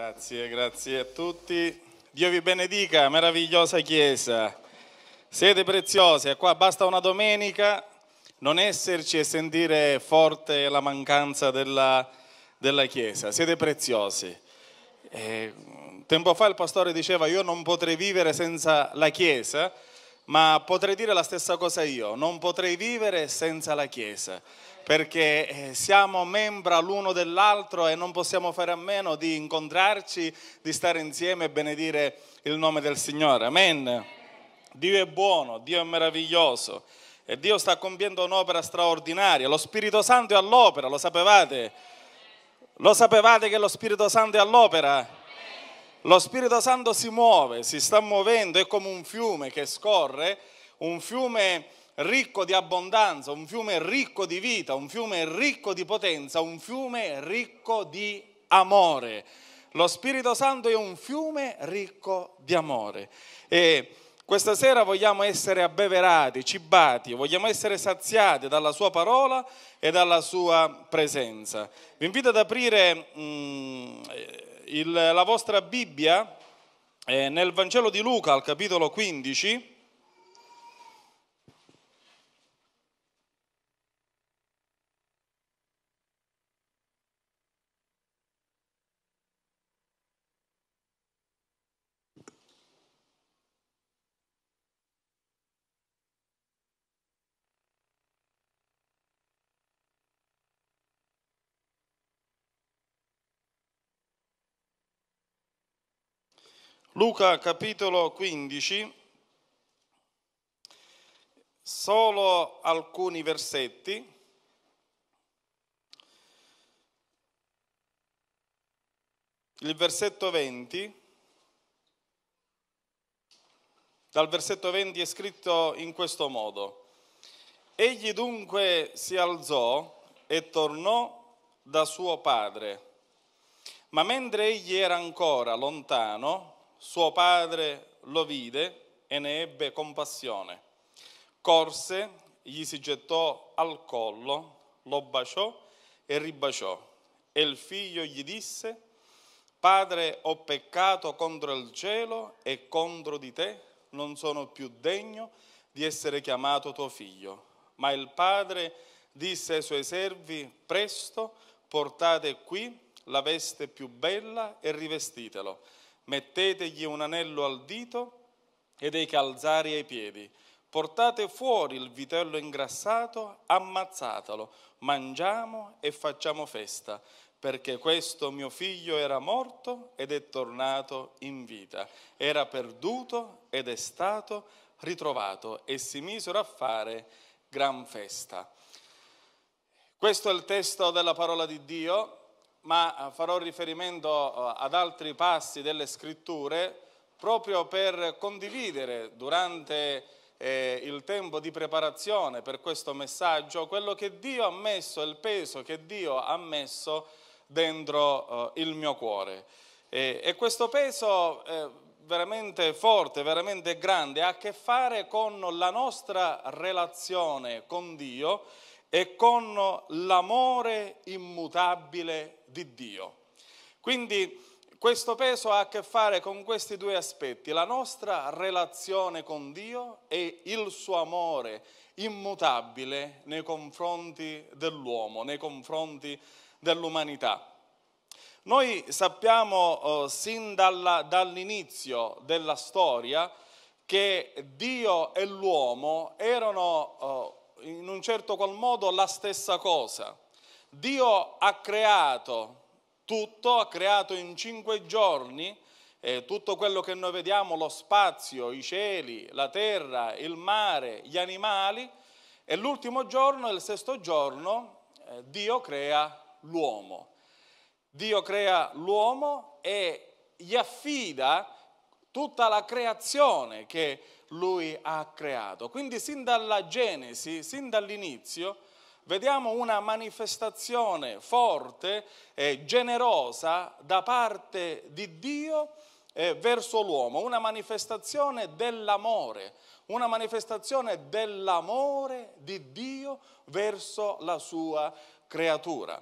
Grazie, grazie a tutti. Dio vi benedica, meravigliosa Chiesa. Siete preziosi, qua basta una domenica non esserci e sentire forte la mancanza della, della Chiesa. Siete preziosi. E, eh, tempo fa il pastore diceva io non potrei vivere senza la Chiesa, ma potrei dire la stessa cosa io, non potrei vivere senza la Chiesa perché eh, siamo membra l'uno dell'altro e non possiamo fare a meno di incontrarci, di stare insieme e benedire il nome del Signore. Amen. Dio è buono, Dio è meraviglioso e Dio sta compiendo un'opera straordinaria. Lo Spirito Santo è all'opera, lo sapevate? Lo sapevate che lo Spirito Santo è all'opera? Lo Spirito Santo si muove, si sta muovendo, è come un fiume che scorre, un fiume ricco di abbondanza, un fiume ricco di vita, un fiume ricco di potenza, un fiume ricco di amore. Lo Spirito Santo è un fiume ricco di amore. E questa sera vogliamo essere abbeverati, cibati, vogliamo essere saziati dalla sua parola e dalla sua presenza. Vi invito ad aprire mm, il, la vostra Bibbia eh, nel Vangelo di Luca al capitolo 15. Luca capitolo 15, solo alcuni versetti. Il versetto 20, dal versetto 20 è scritto in questo modo. Egli dunque si alzò e tornò da suo padre, ma mentre egli era ancora lontano, suo padre lo vide e ne ebbe compassione. Corse, gli si gettò al collo, lo baciò e ribaciò. E il figlio gli disse, Padre, ho peccato contro il cielo e contro di te, non sono più degno di essere chiamato tuo figlio. Ma il padre disse ai suoi servi, presto portate qui la veste più bella e rivestitelo mettetegli un anello al dito e dei calzari ai piedi. Portate fuori il vitello ingrassato, ammazzatelo, mangiamo e facciamo festa, perché questo mio figlio era morto ed è tornato in vita, era perduto ed è stato ritrovato e si misero a fare gran festa. Questo è il testo della parola di Dio ma eh, farò riferimento eh, ad altri passi delle scritture proprio per condividere durante eh, il tempo di preparazione per questo messaggio quello che Dio ha messo, il peso che Dio ha messo dentro eh, il mio cuore. E, e questo peso eh, veramente forte, veramente grande, ha a che fare con la nostra relazione con Dio e con l'amore immutabile di Dio. Quindi questo peso ha a che fare con questi due aspetti, la nostra relazione con Dio e il suo amore immutabile nei confronti dell'uomo, nei confronti dell'umanità. Noi sappiamo eh, sin dalla, dall'inizio della storia che Dio e l'uomo erano eh, in un certo qual modo la stessa cosa. Dio ha creato tutto, ha creato in cinque giorni eh, tutto quello che noi vediamo, lo spazio, i cieli, la terra, il mare, gli animali e l'ultimo giorno, il sesto giorno, eh, Dio crea l'uomo. Dio crea l'uomo e gli affida tutta la creazione che lui ha creato. Quindi sin dalla Genesi, sin dall'inizio, vediamo una manifestazione forte e generosa da parte di Dio eh, verso l'uomo, una manifestazione dell'amore, una manifestazione dell'amore di Dio verso la sua creatura.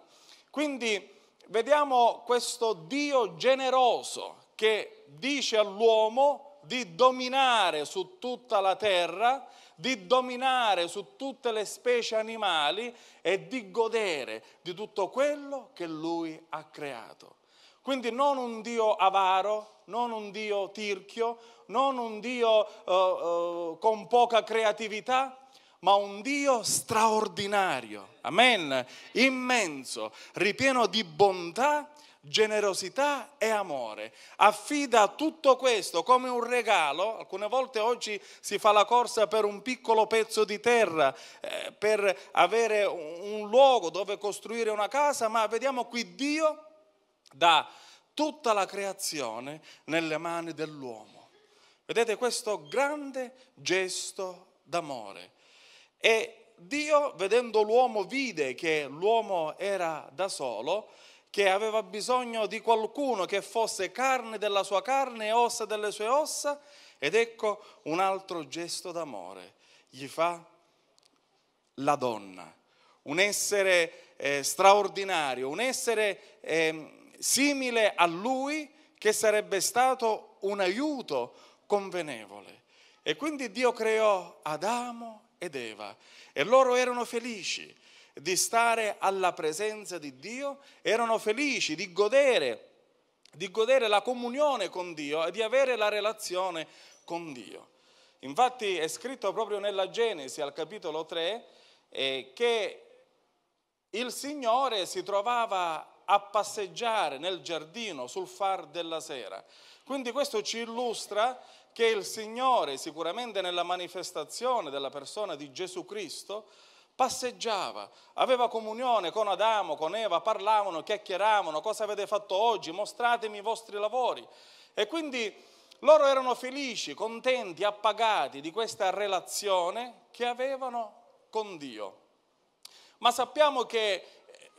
Quindi vediamo questo Dio generoso che dice all'uomo di dominare su tutta la terra, di dominare su tutte le specie animali e di godere di tutto quello che lui ha creato. Quindi non un Dio avaro, non un Dio tirchio, non un Dio eh, eh, con poca creatività, ma un Dio straordinario, amen, immenso, ripieno di bontà generosità e amore. Affida tutto questo come un regalo. Alcune volte oggi si fa la corsa per un piccolo pezzo di terra, eh, per avere un, un luogo dove costruire una casa, ma vediamo qui Dio dà tutta la creazione nelle mani dell'uomo. Vedete questo grande gesto d'amore. E Dio, vedendo l'uomo, vide che l'uomo era da solo che aveva bisogno di qualcuno che fosse carne della sua carne e ossa delle sue ossa, ed ecco un altro gesto d'amore. Gli fa la donna, un essere eh, straordinario, un essere eh, simile a lui che sarebbe stato un aiuto convenevole. E quindi Dio creò Adamo ed Eva e loro erano felici di stare alla presenza di Dio, erano felici di godere, di godere la comunione con Dio e di avere la relazione con Dio. Infatti è scritto proprio nella Genesi al capitolo 3 eh, che il Signore si trovava a passeggiare nel giardino sul far della sera. Quindi questo ci illustra che il Signore sicuramente nella manifestazione della persona di Gesù Cristo passeggiava, aveva comunione con Adamo, con Eva, parlavano, chiacchieravano, cosa avete fatto oggi, mostratemi i vostri lavori. E quindi loro erano felici, contenti, appagati di questa relazione che avevano con Dio. Ma sappiamo che eh,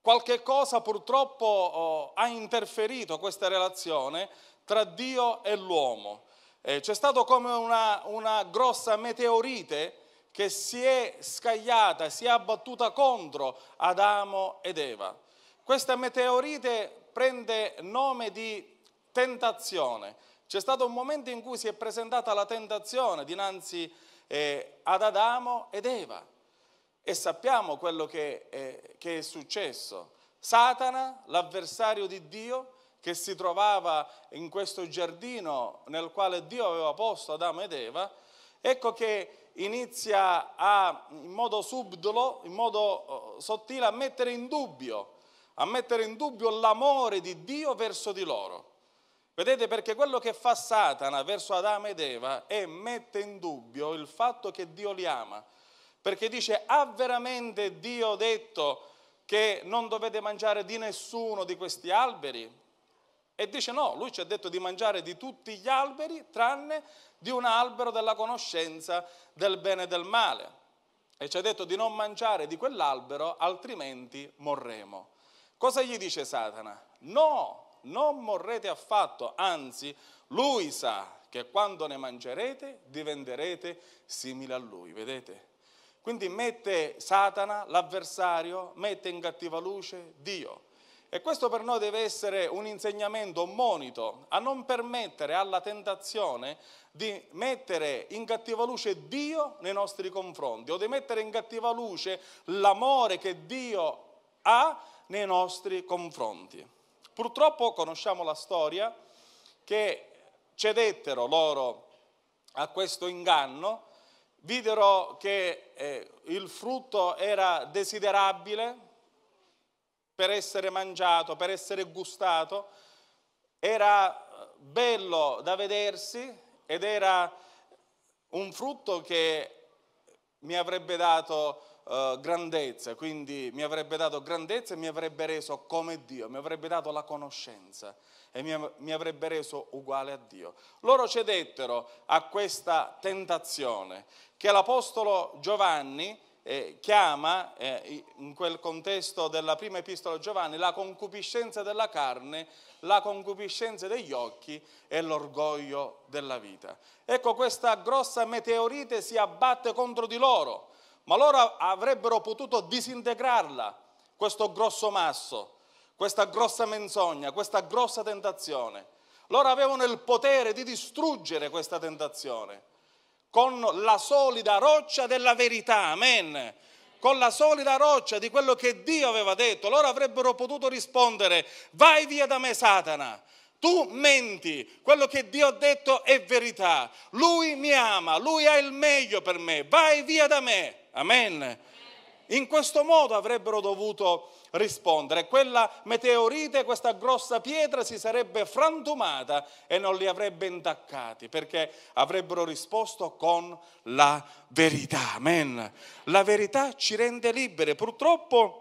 qualche cosa purtroppo oh, ha interferito questa relazione tra Dio e l'uomo. Eh, c'è stato come una, una grossa meteorite che si è scagliata, si è abbattuta contro Adamo ed Eva. Questa meteorite prende nome di tentazione. C'è stato un momento in cui si è presentata la tentazione dinanzi eh, ad Adamo ed Eva e sappiamo quello che, eh, che è successo. Satana, l'avversario di Dio, che si trovava in questo giardino nel quale Dio aveva posto Adamo ed Eva, ecco che inizia a, in modo subdolo, in modo eh, sottile, a mettere in dubbio, a mettere in dubbio l'amore di Dio verso di loro. Vedete perché quello che fa Satana verso Adamo ed Eva è mette in dubbio il fatto che Dio li ama, perché dice ha veramente Dio detto che non dovete mangiare di nessuno di questi alberi? E dice no, lui ci ha detto di mangiare di tutti gli alberi tranne di un albero della conoscenza del bene e del male. E ci ha detto di non mangiare di quell'albero, altrimenti morremo. Cosa gli dice Satana? No, non morrete affatto, anzi lui sa che quando ne mangerete diventerete simili a lui, vedete? Quindi mette Satana, l'avversario, mette in cattiva luce Dio. E questo per noi deve essere un insegnamento, un monito, a non permettere alla tentazione di mettere in cattiva luce Dio nei nostri confronti o di mettere in cattiva luce l'amore che Dio ha nei nostri confronti. Purtroppo conosciamo la storia che cedettero loro a questo inganno, videro che eh, il frutto era desiderabile, per essere mangiato, per essere gustato, era bello da vedersi ed era un frutto che mi avrebbe dato uh, grandezza, quindi mi avrebbe dato grandezza e mi avrebbe reso come Dio, mi avrebbe dato la conoscenza e mi, avrebbe reso uguale a Dio. Loro cedettero a questa tentazione che l'Apostolo Giovanni eh, chiama eh, in quel contesto della prima epistola a Giovanni la concupiscenza della carne, la concupiscenza degli occhi e l'orgoglio della vita. Ecco, questa grossa meteorite si abbatte contro di loro, ma loro avrebbero potuto disintegrarla, questo grosso masso, questa grossa menzogna, questa grossa tentazione. Loro avevano il potere di distruggere questa tentazione con la solida roccia della verità, amen con la solida roccia di quello che Dio aveva detto, loro avrebbero potuto rispondere, vai via da me Satana, tu menti, quello che Dio ha detto è verità, lui mi ama, lui ha il meglio per me, vai via da me, amen. In questo modo avrebbero dovuto rispondere. Quella meteorite, questa grossa pietra si sarebbe frantumata e non li avrebbe intaccati perché avrebbero risposto con la verità. Amen. La verità ci rende liberi. Purtroppo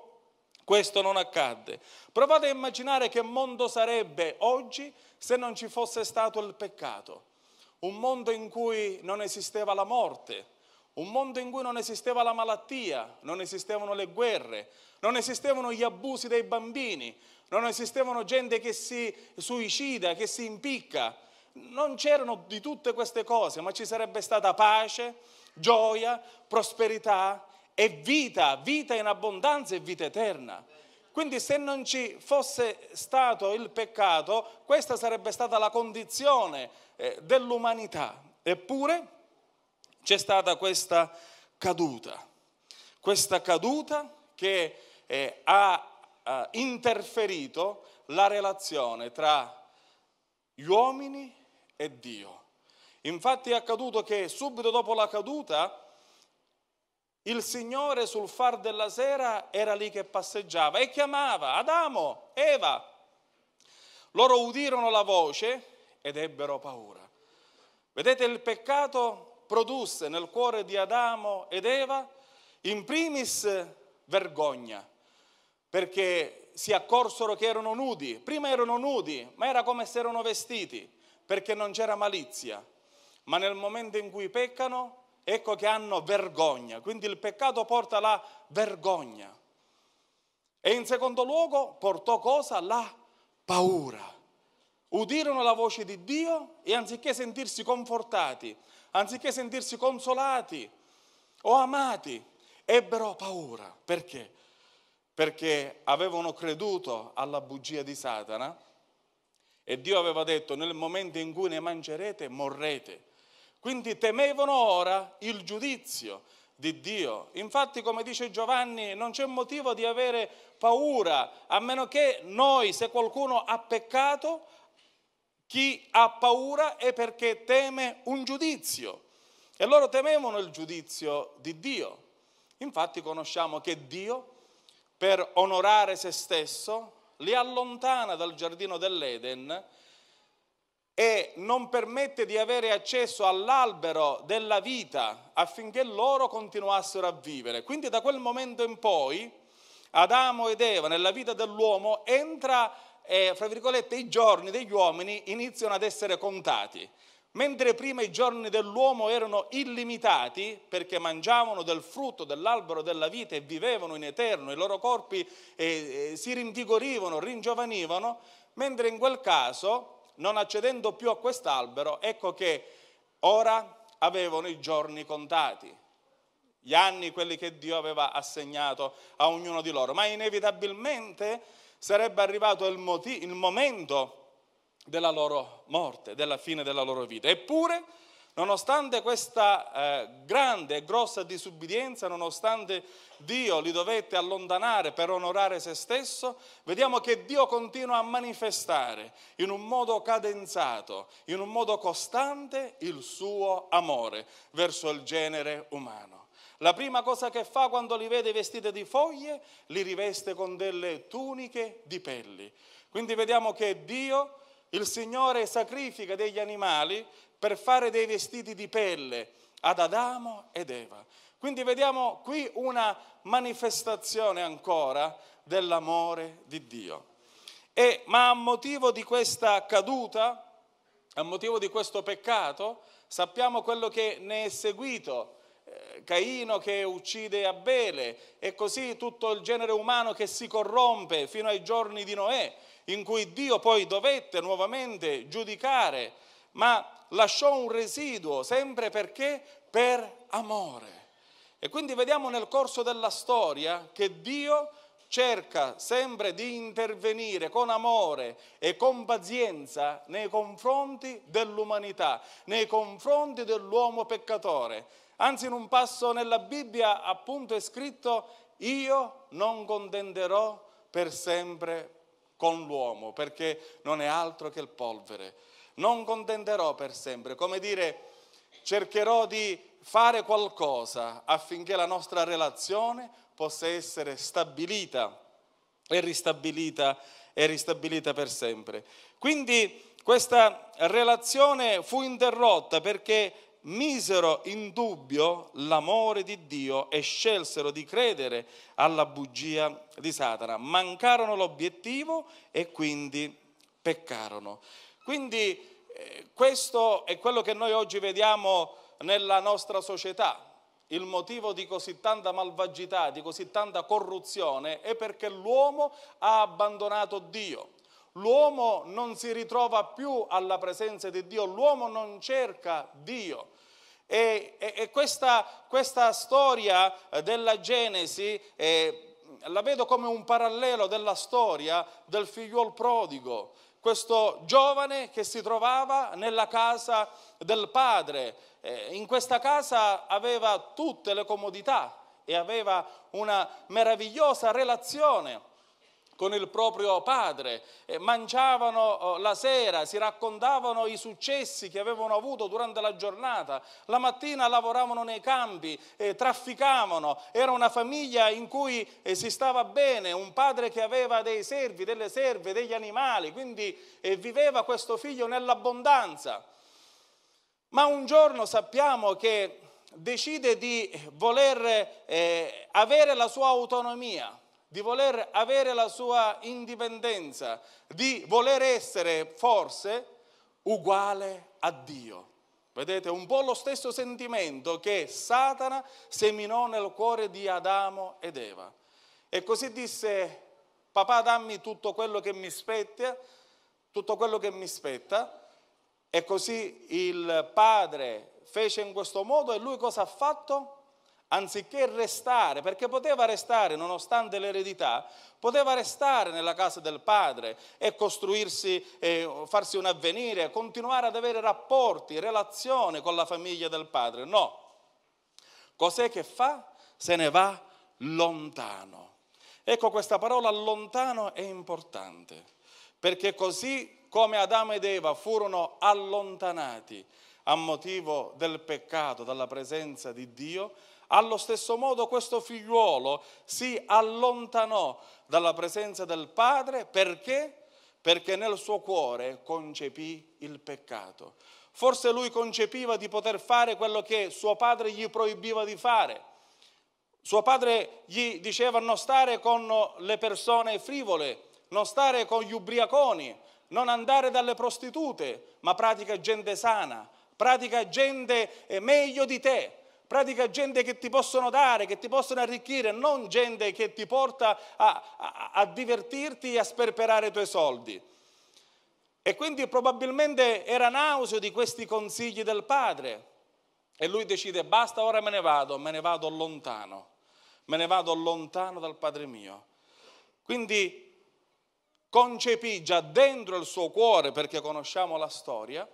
questo non accadde. Provate a immaginare che mondo sarebbe oggi se non ci fosse stato il peccato. Un mondo in cui non esisteva la morte un mondo in cui non esisteva la malattia, non esistevano le guerre, non esistevano gli abusi dei bambini, non esistevano gente che si suicida, che si impicca, non c'erano di tutte queste cose, ma ci sarebbe stata pace, gioia, prosperità e vita, vita in abbondanza e vita eterna. Quindi se non ci fosse stato il peccato, questa sarebbe stata la condizione eh, dell'umanità. Eppure c'è stata questa caduta, questa caduta che eh, ha, ha eh, interferito la relazione tra gli uomini e Dio. Infatti è accaduto che subito dopo la caduta il Signore sul far della sera era lì che passeggiava e chiamava Adamo, Eva. Loro udirono la voce ed ebbero paura. Vedete il peccato produsse nel cuore di Adamo ed Eva in primis vergogna, perché si accorsero che erano nudi. Prima erano nudi, ma era come se erano vestiti, perché non c'era malizia. Ma nel momento in cui peccano, ecco che hanno vergogna. Quindi il peccato porta la vergogna. E in secondo luogo portò cosa? La paura. Udirono la voce di Dio e anziché sentirsi confortati anziché sentirsi consolati o amati, ebbero paura. Perché? Perché avevano creduto alla bugia di Satana e Dio aveva detto nel momento in cui ne mangerete morrete. Quindi temevano ora il giudizio di Dio. Infatti, come dice Giovanni, non c'è motivo di avere paura, a meno che noi, se qualcuno ha peccato, chi ha paura è perché teme un giudizio. E loro temevano il giudizio di Dio. Infatti conosciamo che Dio, per onorare se stesso, li allontana dal giardino dell'Eden e non permette di avere accesso all'albero della vita affinché loro continuassero a vivere. Quindi da quel momento in poi Adamo ed Eva nella vita dell'uomo entra eh, fra virgolette, i giorni degli uomini iniziano ad essere contati. Mentre prima i giorni dell'uomo erano illimitati perché mangiavano del frutto dell'albero della vita e vivevano in eterno, i loro corpi eh, eh, si rinvigorivano, ringiovanivano, mentre in quel caso, non accedendo più a quest'albero, ecco che ora avevano i giorni contati, gli anni quelli che Dio aveva assegnato a ognuno di loro, ma inevitabilmente sarebbe arrivato il, motivo, il momento della loro morte, della fine della loro vita. Eppure, nonostante questa eh, grande e grossa disubbidienza, nonostante Dio li dovette allontanare per onorare se stesso, vediamo che Dio continua a manifestare in un modo cadenzato, in un modo costante, il suo amore verso il genere umano. La prima cosa che fa quando li vede vestiti di foglie, li riveste con delle tuniche di pelli. Quindi vediamo che Dio, il Signore, sacrifica degli animali per fare dei vestiti di pelle ad Adamo ed Eva. Quindi vediamo qui una manifestazione ancora dell'amore di Dio. E, ma a motivo di questa caduta, a motivo di questo peccato, sappiamo quello che ne è seguito Caino che uccide Abele e così tutto il genere umano che si corrompe fino ai giorni di Noè, in cui Dio poi dovette nuovamente giudicare, ma lasciò un residuo sempre perché per amore. E quindi vediamo nel corso della storia che Dio cerca sempre di intervenire con amore e con pazienza nei confronti dell'umanità, nei confronti dell'uomo peccatore. Anzi, in un passo nella Bibbia appunto è scritto, io non contenderò per sempre con l'uomo, perché non è altro che il polvere. Non contenderò per sempre, come dire, cercherò di fare qualcosa affinché la nostra relazione possa essere stabilita e ristabilita, e ristabilita per sempre. Quindi questa relazione fu interrotta perché misero in dubbio l'amore di Dio e scelsero di credere alla bugia di Satana. Mancarono l'obiettivo e quindi peccarono. Quindi eh, questo è quello che noi oggi vediamo nella nostra società. Il motivo di così tanta malvagità, di così tanta corruzione è perché l'uomo ha abbandonato Dio. L'uomo non si ritrova più alla presenza di Dio, l'uomo non cerca Dio. E, e, e questa, questa, storia eh, della Genesi eh, la vedo come un parallelo della storia del figliuol prodigo, questo giovane che si trovava nella casa del padre. Eh, in questa casa aveva tutte le comodità e aveva una meravigliosa relazione con il proprio padre, eh, mangiavano oh, la sera, si raccontavano i successi che avevano avuto durante la giornata, la mattina lavoravano nei campi, eh, trafficavano, era una famiglia in cui eh, si stava bene, un padre che aveva dei servi, delle serve, degli animali, quindi viveva questo figlio nell'abbondanza. Ma un giorno sappiamo che decide di voler avere la sua autonomia di voler avere la sua indipendenza, di voler essere forse uguale a Dio. Vedete, un po' lo stesso sentimento che Satana seminò nel cuore di Adamo ed Eva. E così disse, papà dammi tutto quello che mi spetta, tutto quello che mi spetta. E così il padre fece in questo modo e lui cosa ha fatto? anziché restare, perché poteva restare nonostante l'eredità, poteva restare nella casa del padre e costruirsi, eh, farsi un avvenire, continuare ad avere rapporti, relazione con la famiglia del padre. No. Cos'è che fa? Se ne va lontano. Ecco, questa parola lontano è importante, perché così come Adamo ed Eva furono allontanati a motivo del peccato dalla presenza di Dio, allo stesso modo questo figliuolo si allontanò dalla presenza del padre perché? Perché nel suo cuore concepì il peccato. Forse lui concepiva di poter fare quello che suo padre gli proibiva di fare. Suo padre gli diceva non stare con le persone frivole, non stare con gli ubriaconi, non andare dalle prostitute, ma pratica gente sana, pratica gente eh, meglio di te, pratica gente che ti possono dare, che ti possono arricchire, non gente che ti porta a, a, a divertirti e a sperperare i tuoi soldi. E quindi probabilmente era nauseo di questi consigli del padre. E lui decide, basta, ora me ne vado, me ne vado lontano, me ne vado lontano dal padre mio. Quindi concepì già dentro il suo cuore, perché conosciamo la storia,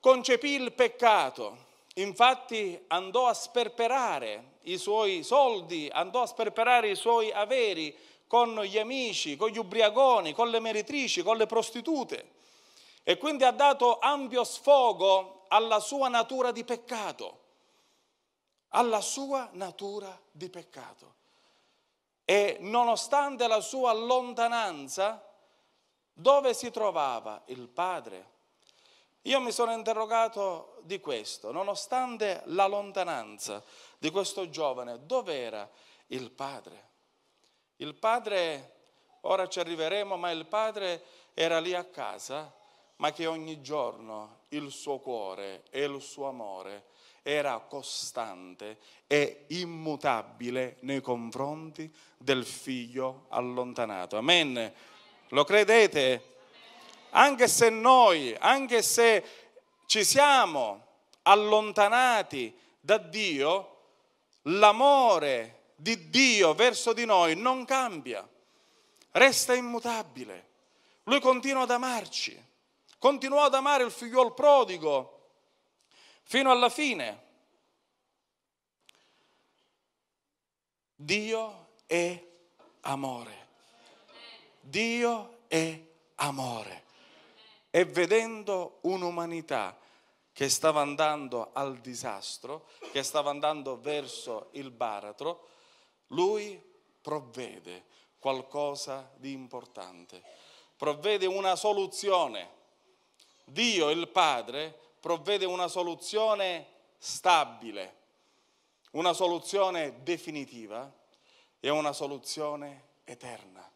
concepì il peccato Infatti andò a sperperare i suoi soldi, andò a sperperare i suoi averi con gli amici, con gli ubriaconi, con le meretrici, con le prostitute. E quindi ha dato ampio sfogo alla sua natura di peccato, alla sua natura di peccato. E nonostante la sua lontananza, dove si trovava il padre? Io mi sono interrogato di questo, nonostante la lontananza di questo giovane, dove era il padre? Il padre, ora ci arriveremo, ma il padre era lì a casa, ma che ogni giorno il suo cuore e il suo amore era costante e immutabile nei confronti del figlio allontanato. Amen. Lo credete? anche se noi, anche se ci siamo allontanati da Dio, l'amore di Dio verso di noi non cambia, resta immutabile. Lui continua ad amarci, continuò ad amare il figliuolo prodigo fino alla fine. Dio è amore. Dio è amore e vedendo un'umanità che stava andando al disastro, che stava andando verso il baratro, lui provvede qualcosa di importante, provvede una soluzione. Dio il Padre provvede una soluzione stabile, una soluzione definitiva e una soluzione eterna.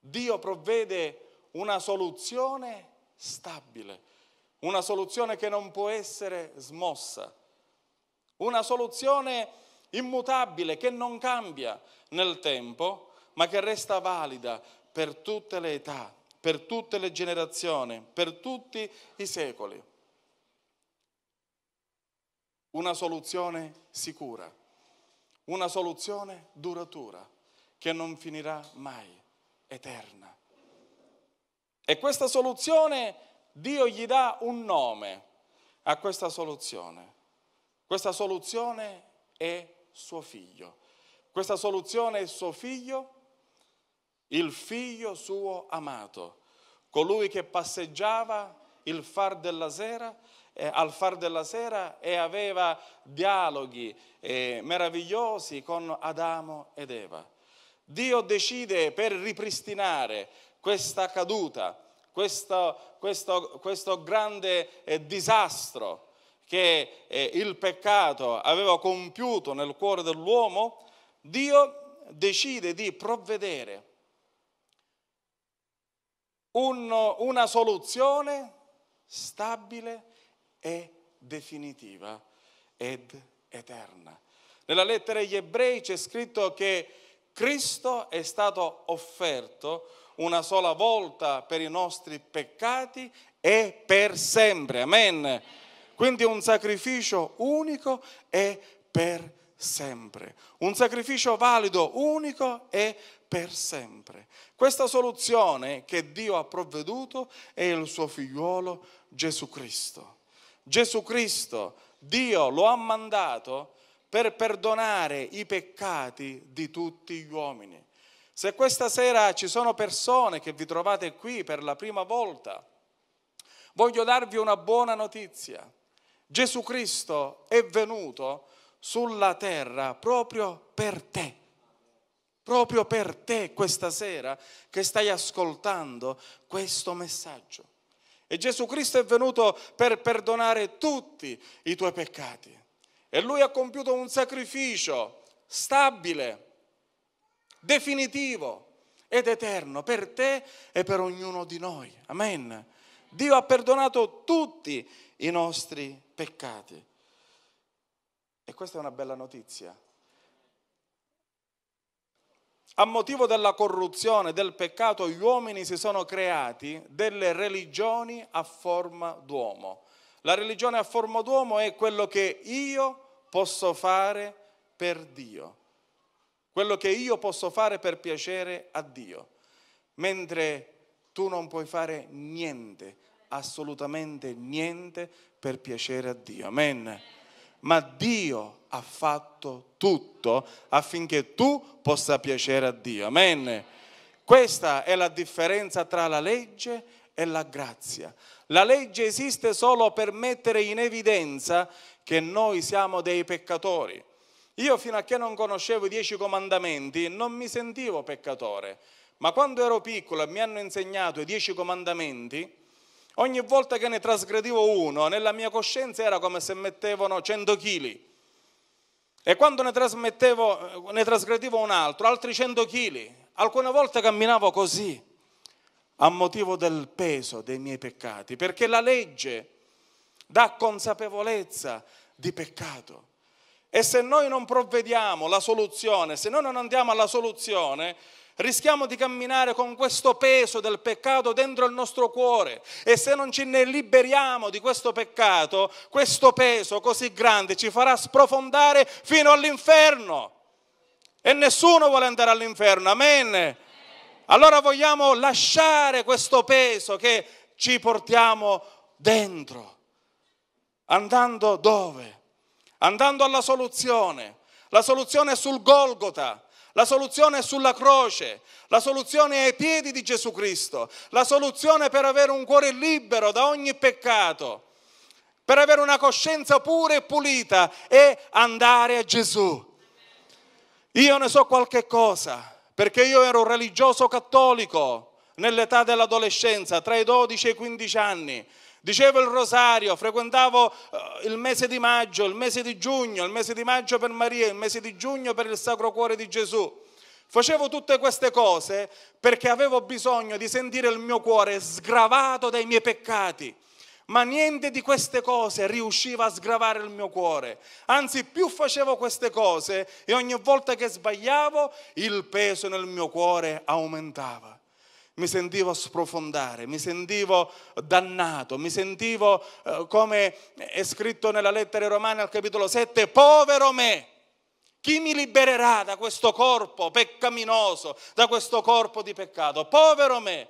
Dio provvede una soluzione stabile, una soluzione che non può essere smossa, una soluzione immutabile che non cambia nel tempo, ma che resta valida per tutte le età, per tutte le generazioni, per tutti i secoli. Una soluzione sicura, una soluzione duratura, che non finirà mai, eterna. E questa soluzione, Dio gli dà un nome a questa soluzione. Questa soluzione è suo figlio. Questa soluzione è suo figlio, il figlio suo amato, colui che passeggiava il far della sera, eh, al far della sera e aveva dialoghi eh, meravigliosi con Adamo ed Eva. Dio decide per ripristinare questa caduta, questo, questo, questo grande eh, disastro che eh, il peccato aveva compiuto nel cuore dell'uomo, Dio decide di provvedere un, una soluzione stabile e definitiva ed eterna. Nella lettera agli ebrei c'è scritto che Cristo è stato offerto una sola volta per i nostri peccati e per sempre. Amen. Quindi un sacrificio unico e per sempre. Un sacrificio valido, unico e per sempre. Questa soluzione che Dio ha provveduto è il suo figliuolo Gesù Cristo. Gesù Cristo, Dio lo ha mandato per perdonare i peccati di tutti gli uomini. Se questa sera ci sono persone che vi trovate qui per la prima volta, voglio darvi una buona notizia. Gesù Cristo è venuto sulla terra proprio per te. Proprio per te questa sera che stai ascoltando questo messaggio. E Gesù Cristo è venuto per perdonare tutti i tuoi peccati. E lui ha compiuto un sacrificio stabile, definitivo ed eterno per te e per ognuno di noi. Amen. Dio ha perdonato tutti i nostri peccati. E questa è una bella notizia. A motivo della corruzione, del peccato, gli uomini si sono creati delle religioni a forma d'uomo. La religione a forma d'uomo è quello che io posso fare per Dio quello che io posso fare per piacere a Dio, mentre tu non puoi fare niente, assolutamente niente per piacere a Dio. Amen. Ma Dio ha fatto tutto affinché tu possa piacere a Dio. Amen. Questa è la differenza tra la legge e la grazia. La legge esiste solo per mettere in evidenza che noi siamo dei peccatori io fino a che non conoscevo i dieci comandamenti non mi sentivo peccatore, ma quando ero piccolo e mi hanno insegnato i dieci comandamenti, ogni volta che ne trasgredivo uno, nella mia coscienza era come se mettevano 100 kg. E quando ne, ne trasgredivo un altro, altri 100 kg. Alcune volte camminavo così, a motivo del peso dei miei peccati, perché la legge dà consapevolezza di peccato. E se noi non provvediamo la soluzione, se noi non andiamo alla soluzione, rischiamo di camminare con questo peso del peccato dentro il nostro cuore. E se non ci ne liberiamo di questo peccato, questo peso così grande ci farà sprofondare fino all'inferno. E nessuno vuole andare all'inferno, amen. Allora vogliamo lasciare questo peso che ci portiamo dentro. Andando dove? andando alla soluzione. La soluzione è sul Golgota, la soluzione è sulla croce, la soluzione è ai piedi di Gesù Cristo, la soluzione per avere un cuore libero da ogni peccato, per avere una coscienza pura e pulita è andare a Gesù. Io ne so qualche cosa, perché io ero religioso cattolico nell'età dell'adolescenza, tra i 12 e i 15 anni, Dicevo il rosario, frequentavo eh, il mese di maggio, il mese di giugno, il mese di maggio per Maria, il mese di giugno per il Sacro Cuore di Gesù. Facevo tutte queste cose perché avevo bisogno di sentire il mio cuore sgravato dai miei peccati. Ma niente di queste cose riusciva a sgravare il mio cuore. Anzi, più facevo queste cose e ogni volta che sbagliavo il peso nel mio cuore aumentava mi sentivo sprofondare, mi sentivo dannato, mi sentivo, eh, come è scritto nella lettera romana al capitolo 7, povero me. Chi mi libererà da questo corpo peccaminoso, da questo corpo di peccato? Povero me.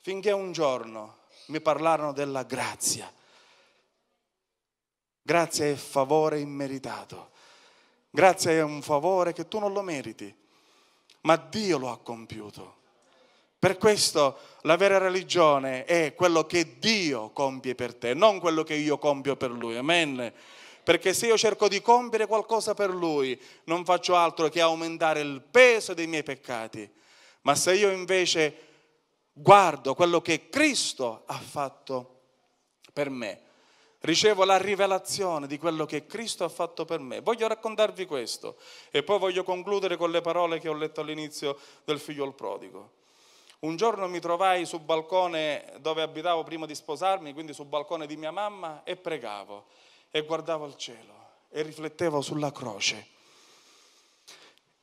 Finché un giorno mi parlarono della grazia. Grazia è favore immeritato. Grazia è un favore che tu non lo meriti, ma Dio lo ha compiuto. Per questo la vera religione è quello che Dio compie per te, non quello che io compio per Lui. Amen. Perché se io cerco di compiere qualcosa per Lui, non faccio altro che aumentare il peso dei miei peccati. Ma se io invece guardo quello che Cristo ha fatto per me, ricevo la rivelazione di quello che Cristo ha fatto per me. Voglio raccontarvi questo e poi voglio concludere con le parole che ho letto all'inizio del figlio al prodigo. Un giorno mi trovai sul balcone dove abitavo prima di sposarmi, quindi sul balcone di mia mamma, e pregavo e guardavo il cielo e riflettevo sulla croce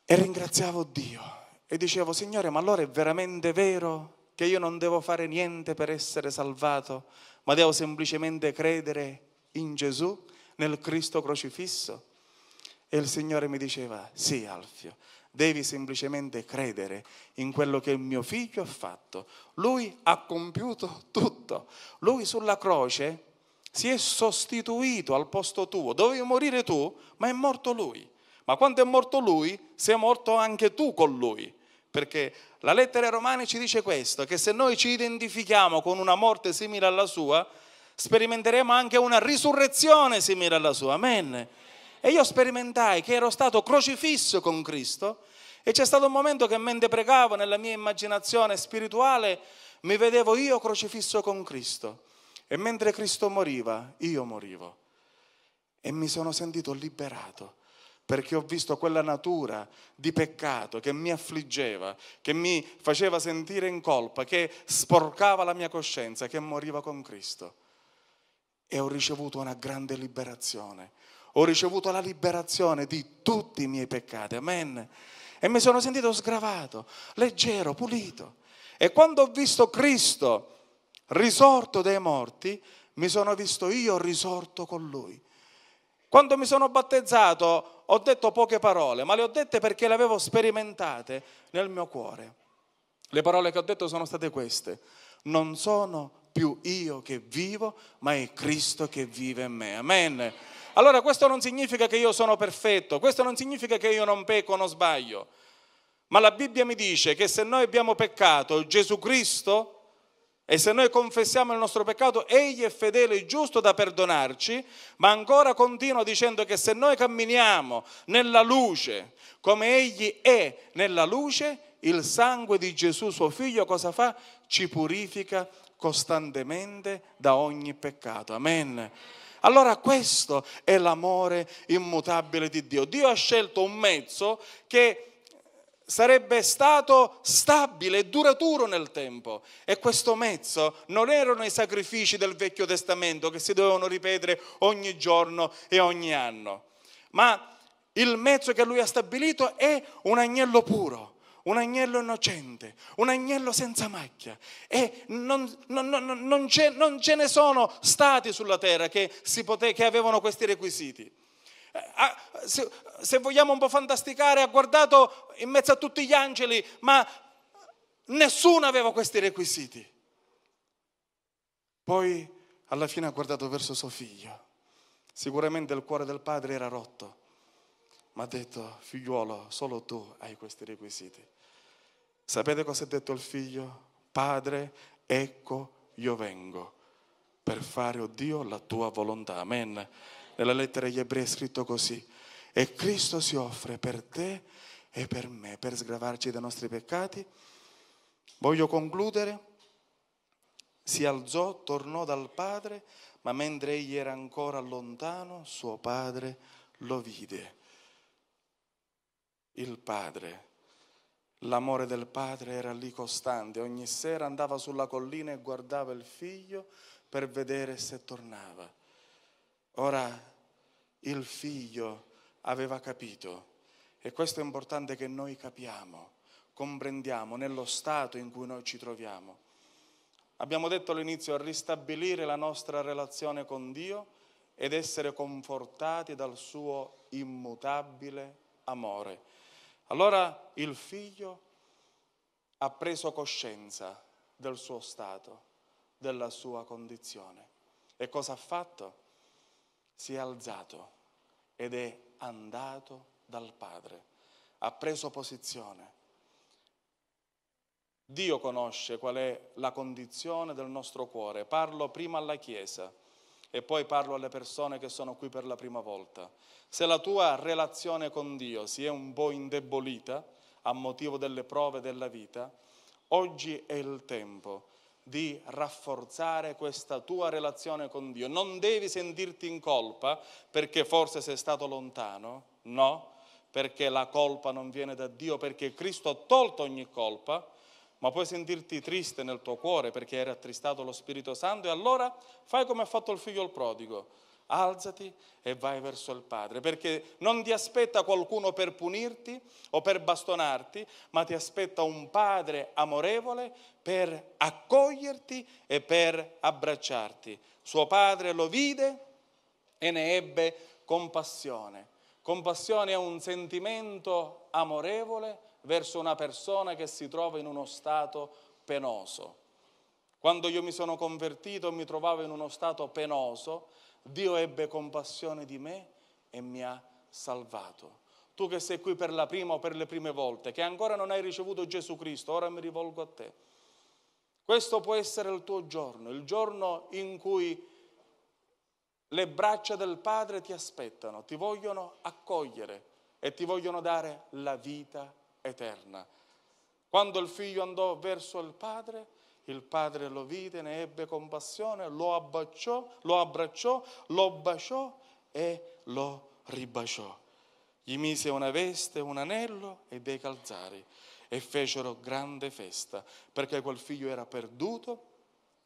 e ringraziavo Dio e dicevo, Signore, ma allora è veramente vero che io non devo fare niente per essere salvato, ma devo semplicemente credere in Gesù, nel Cristo crocifisso? E il Signore mi diceva, sì Alfio, Devi semplicemente credere in quello che il mio figlio ha fatto. Lui ha compiuto tutto. Lui sulla croce si è sostituito al posto tuo. Dovevi morire tu, ma è morto lui. Ma quando è morto lui, sei morto anche tu con lui. Perché la lettera ai Romani ci dice questo, che se noi ci identifichiamo con una morte simile alla sua, sperimenteremo anche una risurrezione simile alla sua. Amen. E io sperimentai che ero stato crocifisso con Cristo e c'è stato un momento che mentre pregavo nella mia immaginazione spirituale mi vedevo io crocifisso con Cristo e mentre Cristo moriva io morivo e mi sono sentito liberato perché ho visto quella natura di peccato che mi affliggeva, che mi faceva sentire in colpa, che sporcava la mia coscienza, che moriva con Cristo. E ho ricevuto una grande liberazione ho ricevuto la liberazione di tutti i miei peccati. Amen. E mi sono sentito sgravato, leggero, pulito. E quando ho visto Cristo risorto dai morti, mi sono visto io risorto con Lui. Quando mi sono battezzato ho detto poche parole, ma le ho dette perché le avevo sperimentate nel mio cuore. Le parole che ho detto sono state queste. Non sono più io che vivo, ma è Cristo che vive in me. Amen. Allora questo non significa che io sono perfetto, questo non significa che io non pecco, non sbaglio, ma la Bibbia mi dice che se noi abbiamo peccato Gesù Cristo e se noi confessiamo il nostro peccato, Egli è fedele e giusto da perdonarci, ma ancora continua dicendo che se noi camminiamo nella luce, come Egli è nella luce, il sangue di Gesù suo figlio cosa fa? Ci purifica costantemente da ogni peccato. Amen. Allora questo è l'amore immutabile di Dio. Dio ha scelto un mezzo che sarebbe stato stabile e duraturo nel tempo. E questo mezzo non erano i sacrifici del Vecchio Testamento che si dovevano ripetere ogni giorno e ogni anno, ma il mezzo che lui ha stabilito è un agnello puro un agnello innocente, un agnello senza macchia. E non, non, non, non ce, ce, ne sono stati sulla terra che, pote, che avevano questi requisiti. Eh, se, se vogliamo un po' fantasticare, ha guardato in mezzo a tutti gli angeli, ma nessuno aveva questi requisiti. Poi alla fine ha guardato verso suo figlio. Sicuramente il cuore del padre era rotto mi ha detto, figliuolo, solo tu hai questi requisiti. Sapete cosa ha detto il figlio? Padre, ecco, io vengo per fare, oh Dio, la tua volontà. Amen. Nella lettera agli ebrei è scritto così. E Cristo si offre per te e per me, per sgravarci dai nostri peccati. Voglio concludere. Si alzò, tornò dal padre, ma mentre egli era ancora lontano, suo padre lo vide il Padre. L'amore del padre era lì costante, ogni sera andava sulla collina e guardava il figlio per vedere se tornava. Ora il figlio aveva capito e questo è importante che noi capiamo, comprendiamo nello stato in cui noi ci troviamo. Abbiamo detto all'inizio ristabilire la nostra relazione con Dio ed essere confortati dal suo immutabile amore allora il figlio ha preso coscienza del suo stato, della sua condizione. E cosa ha fatto? Si è alzato ed è andato dal Padre, ha preso posizione. Dio conosce qual è la condizione del nostro cuore. Parlo prima alla Chiesa e poi parlo alle persone che sono qui per la prima volta. Se la tua relazione con Dio si è un po' indebolita a motivo delle prove della vita, oggi è il tempo di rafforzare questa tua relazione con Dio. Non devi sentirti in colpa perché forse sei stato lontano, no, perché la colpa non viene da Dio, perché Cristo ha tolto ogni colpa ma puoi sentirti triste nel tuo cuore perché hai rattristato lo Spirito Santo e allora fai come ha fatto il figlio il prodigo. Alzati e vai verso il Padre, perché non ti aspetta qualcuno per punirti o per bastonarti, ma ti aspetta un Padre amorevole per accoglierti e per abbracciarti. Suo padre lo vide e ne ebbe compassione. Compassione è un sentimento amorevole verso una persona che si trova in uno stato penoso. Quando io mi sono convertito e mi trovavo in uno stato penoso, Dio ebbe compassione di me e mi ha salvato. Tu che sei qui per la prima o per le prime volte, che ancora non hai ricevuto Gesù Cristo, ora mi rivolgo a te. Questo può essere il tuo giorno, il giorno in cui le braccia del Padre ti aspettano, ti vogliono accogliere e ti vogliono dare la vita eterna. Quando il figlio andò verso il padre, il padre lo vide, ne ebbe compassione, lo abbracciò, lo, abbracciò, lo baciò e lo ribaciò. Gli mise una veste, un anello e dei calzari e fecero grande festa perché quel figlio era perduto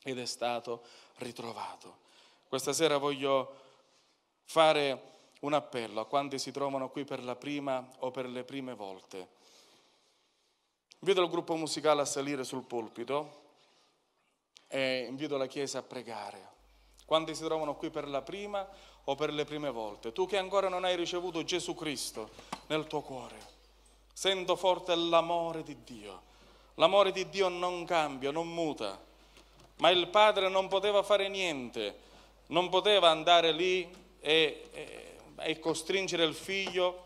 ed è stato ritrovato. Questa sera voglio fare un appello a quanti si trovano qui per la prima o per le prime volte Invito il gruppo musicale a salire sul pulpito e invito la Chiesa a pregare. Quanti si trovano qui per la prima o per le prime volte? Tu che ancora non hai ricevuto Gesù Cristo nel tuo cuore, sento forte l'amore di Dio. L'amore di Dio non cambia, non muta. Ma il padre non poteva fare niente, non poteva andare lì e, e, e costringere il figlio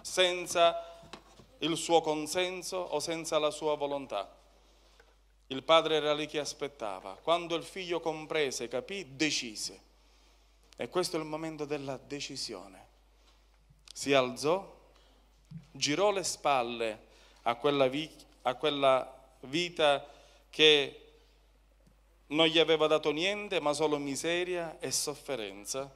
senza il suo consenso o senza la sua volontà. Il padre era lì che aspettava. Quando il figlio comprese, capì, decise. E questo è il momento della decisione. Si alzò, girò le spalle a quella, vi- a quella vita che non gli aveva dato niente, ma solo miseria e sofferenza,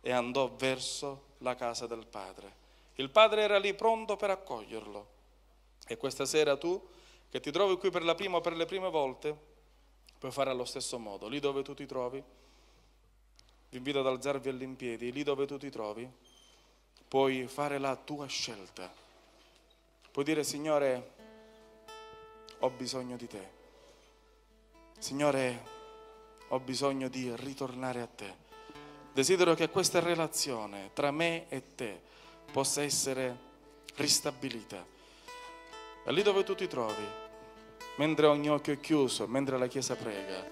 e andò verso la casa del padre. Il padre era lì pronto per accoglierlo. E questa sera tu, che ti trovi qui per la prima o per le prime volte, puoi fare allo stesso modo. Lì dove tu ti trovi, vi invito ad alzarvi all'impiedi, lì dove tu ti trovi, puoi fare la tua scelta. Puoi dire, Signore, ho bisogno di te. Signore, ho bisogno di ritornare a te. Desidero che questa relazione tra me e te possa essere ristabilita. E lì dove tu ti trovi, mentre ogni occhio è chiuso, mentre la Chiesa prega,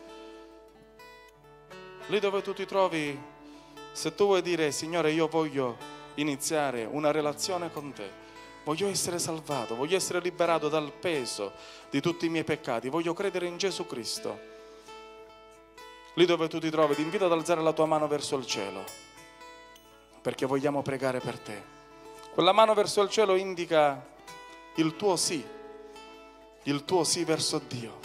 lì dove tu ti trovi, se tu vuoi dire, Signore, io voglio iniziare una relazione con te, voglio essere salvato, voglio essere liberato dal peso di tutti i miei peccati, voglio credere in Gesù Cristo. Lì dove tu ti trovi, ti invito ad alzare la tua mano verso il cielo, perché vogliamo pregare per te. Quella mano verso il cielo indica il tuo sì, il tuo sì verso Dio.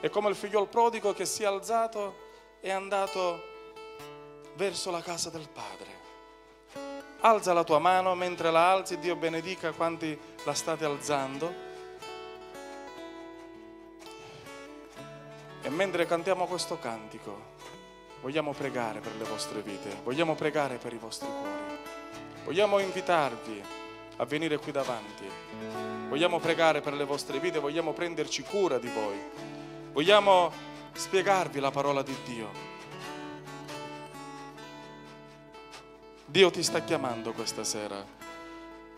È come il figliol prodigo che si è alzato e è andato verso la casa del Padre. Alza la tua mano mentre la alzi, Dio benedica quanti la state alzando. E mentre cantiamo questo cantico, vogliamo pregare per le vostre vite, vogliamo pregare per i vostri cuori. Vogliamo invitarvi a venire qui davanti. Vogliamo pregare per le vostre vite, vogliamo prenderci cura di voi. Vogliamo spiegarvi la parola di Dio. Dio ti sta chiamando questa sera,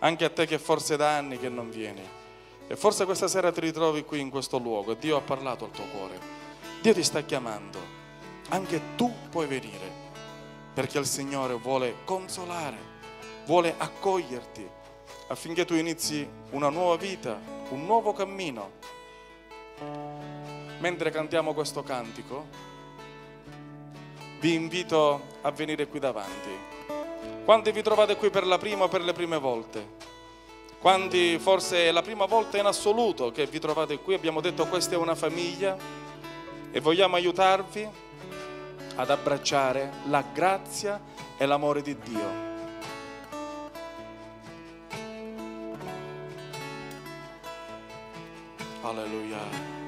anche a te che forse da anni che non vieni. E forse questa sera ti ritrovi qui in questo luogo, Dio ha parlato al tuo cuore. Dio ti sta chiamando, anche tu puoi venire, perché il Signore vuole consolare vuole accoglierti affinché tu inizi una nuova vita, un nuovo cammino. Mentre cantiamo questo cantico, vi invito a venire qui davanti. Quanti vi trovate qui per la prima o per le prime volte? Quanti forse è la prima volta in assoluto che vi trovate qui? Abbiamo detto questa è una famiglia e vogliamo aiutarvi ad abbracciare la grazia e l'amore di Dio. Hallelujah.